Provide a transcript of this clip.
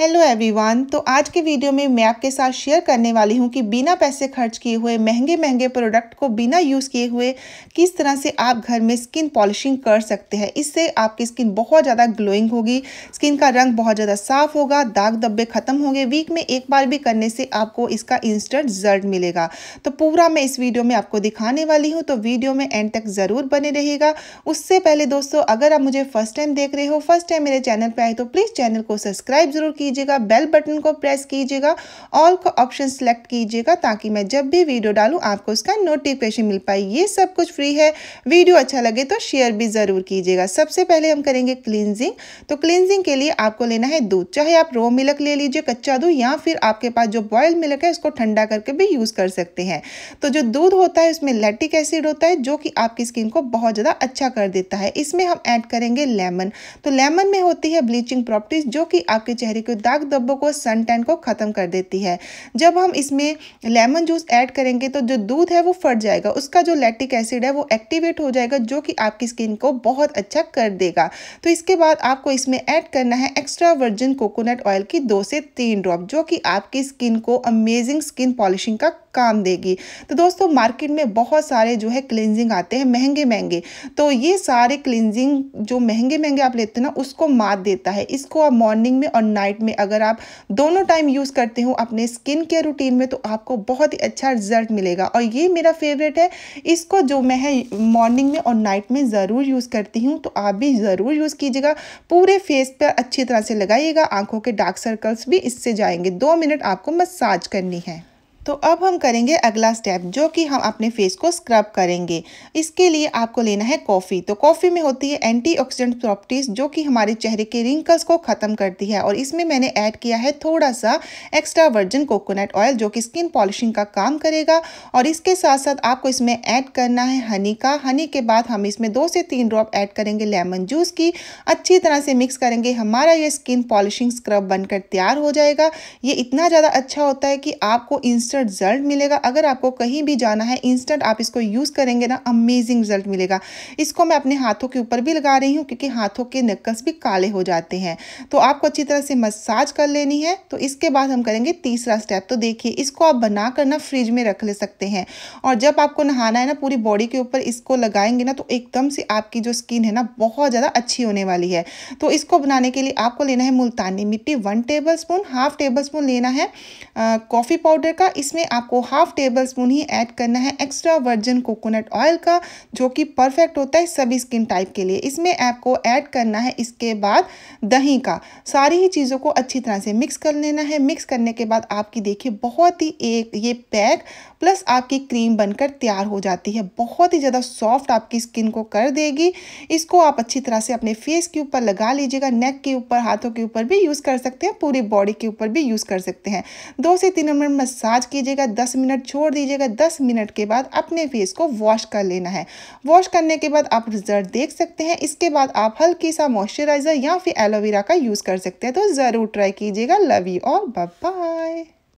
hello everyone तो आज के वीडियो में मैं आपके साथ शेयर करने वाली हूं कि बिना पैसे खर्च किए हुए महंगे महंगे प्रोडक्ट को बिना यूज़ किए हुए किस तरह से आप घर में स्किन पॉलिशिंग कर सकते हैं इससे आपकी स्किन बहुत ज़्यादा ग्लोइंग होगी स्किन का रंग बहुत ज़्यादा साफ होगा दाग धब्बे ख़त्म होंगे वीक में एक बार भी करने से आपको इसका इंस्टेंट रिजल्ट मिलेगा तो पूरा मैं इस वीडियो में आपको दिखाने वाली हूँ तो वीडियो में एंड तक ज़रूर बने रहेगा उससे पहले दोस्तों अगर आप मुझे फर्स्ट टाइम देख रहे हो फर्स्ट टाइम मेरे चैनल पर आए तो प्लीज़ चैनल को सब्सक्राइब जरूर कीजिए कीजिएगा बेल बटन को प्रेस कीजिएगा ऑल का ऑप्शन सेलेक्ट कीजिएगा ताकि मैं जब भी वीडियो डालूँ आपको उसका नोटिफिकेशन मिल पाए ये सब कुछ फ्री है वीडियो अच्छा लगे तो शेयर भी ज़रूर कीजिएगा सबसे पहले हम करेंगे क्लिनजिंग तो क्लिनजिंग के लिए आपको लेना है दूध चाहे आप रो मिल्क ले लीजिए कच्चा दूध या फिर आपके पास जो बॉयल मिल्क है उसको ठंडा करके भी यूज़ कर सकते हैं तो जो दूध होता है उसमें लेटिक एसिड होता है जो कि आपकी स्किन को बहुत ज़्यादा अच्छा कर देता है इसमें हम ऐड करेंगे लेमन तो लेमन में होती है ब्लीचिंग प्रॉपर्टीज़ जो कि आपके चेहरे को दाग धब्बों को सन टैन को ख़त्म कर देती है जब हम इसमें लेमन जूस ऐड करेंगे तो जो दूध है वो फट जाएगा उसका जो लैक्टिक एसिड है वो एक्टिवेट हो जाएगा जो कि आपकी स्किन को बहुत अच्छा कर देगा तो इसके बाद आपको इसमें ऐड करना है एक्स्ट्रा वर्जिन कोकोनट ऑयल की दो से तीन ड्रॉप जो कि आपकी स्किन को अमेजिंग स्किन पॉलिशिंग का काम देगी तो दोस्तों मार्केट में बहुत सारे जो है क्लिनजिंग आते हैं महंगे महंगे तो ये सारे क्लिनजिंग जो महंगे महंगे आप लेते हैं ना उसको मात देता है इसको आप मॉर्निंग में और नाइट में अगर आप दोनों टाइम यूज़ करते हो अपने स्किन केयर रूटीन में तो आपको बहुत ही अच्छा रिजल्ट मिलेगा और ये मेरा फेवरेट है इसको जो मैं मॉर्निंग में और नाइट में ज़रूर यूज़ करती हूँ तो आप भी ज़रूर यूज़ कीजिएगा पूरे फेस पर अच्छी तरह से लगाइएगा आँखों के डार्क सर्कल्स भी इससे जाएंगे दो मिनट आपको मसाज करनी है तो अब हम करेंगे अगला स्टेप जो कि हम अपने फेस को स्क्रब करेंगे इसके लिए आपको लेना है कॉफ़ी तो कॉफ़ी में होती है एंटीऑक्सीडेंट प्रॉपर्टीज़ जो कि हमारे चेहरे के रिंकल्स को ख़त्म करती है और इसमें मैंने ऐड किया है थोड़ा सा एक्स्ट्रा वर्जन कोकोनट ऑयल जो कि स्किन पॉलिशिंग का काम करेगा और इसके साथ साथ आपको इसमें ऐड करना है हनी का हनी के बाद हम इसमें दो से तीन ड्रॉप ऐड करेंगे लेमन जूस की अच्छी तरह से मिक्स करेंगे हमारा ये स्किन पॉलिशिंग स्क्रब बनकर तैयार हो जाएगा ये इतना ज़्यादा अच्छा होता है कि आपको इंस्टेंट अच्छा रिजल्ट मिलेगा अगर आपको कहीं भी जाना है इंस्टेंट आप इसको यूज़ करेंगे ना अमेजिंग रिजल्ट मिलेगा इसको मैं अपने हाथों के ऊपर भी लगा रही हूँ क्योंकि हाथों के नक्कल्स भी काले हो जाते हैं तो आपको अच्छी तरह से मसाज कर लेनी है तो इसके बाद हम करेंगे तीसरा स्टेप तो देखिए इसको आप बना कर ना फ्रिज में रख ले सकते हैं और जब आपको नहाना है ना पूरी बॉडी के ऊपर इसको लगाएंगे ना तो एकदम से आपकी जो स्किन है ना बहुत ज़्यादा अच्छी होने वाली है तो इसको बनाने के लिए आपको लेना है मुल्तानी मिट्टी one tablespoon half tablespoon लेना है कॉफ़ी पाउडर का इसमें आपको हाफ टेबल स्पून ही ऐड करना है एक्स्ट्रा वर्जिन कोकोनट ऑयल का जो कि परफेक्ट होता है सभी स्किन टाइप के लिए इसमें आपको ऐड करना है इसके बाद दही का सारी ही चीज़ों को अच्छी तरह से मिक्स कर लेना है मिक्स करने के बाद आपकी देखिए बहुत ही एक ये पैक प्लस आपकी क्रीम बनकर तैयार हो जाती है बहुत ही ज़्यादा सॉफ्ट आपकी स्किन को कर देगी इसको आप अच्छी तरह से अपने फेस के ऊपर लगा लीजिएगा नेक के ऊपर हाथों के ऊपर भी यूज़ कर सकते हैं पूरी बॉडी के ऊपर भी यूज़ कर सकते हैं दो से तीन मिनट मसाज कीजिएगा दस मिनट छोड़ दीजिएगा दस मिनट के बाद अपने फेस को वॉश कर लेना है वॉश करने के बाद आप रिजल्ट देख सकते हैं इसके बाद आप हल्की सा मॉइस्चराइज़र या फिर एलोवेरा का यूज़ कर सकते हैं तो ज़रूर ट्राई कीजिएगा लव यू और बाय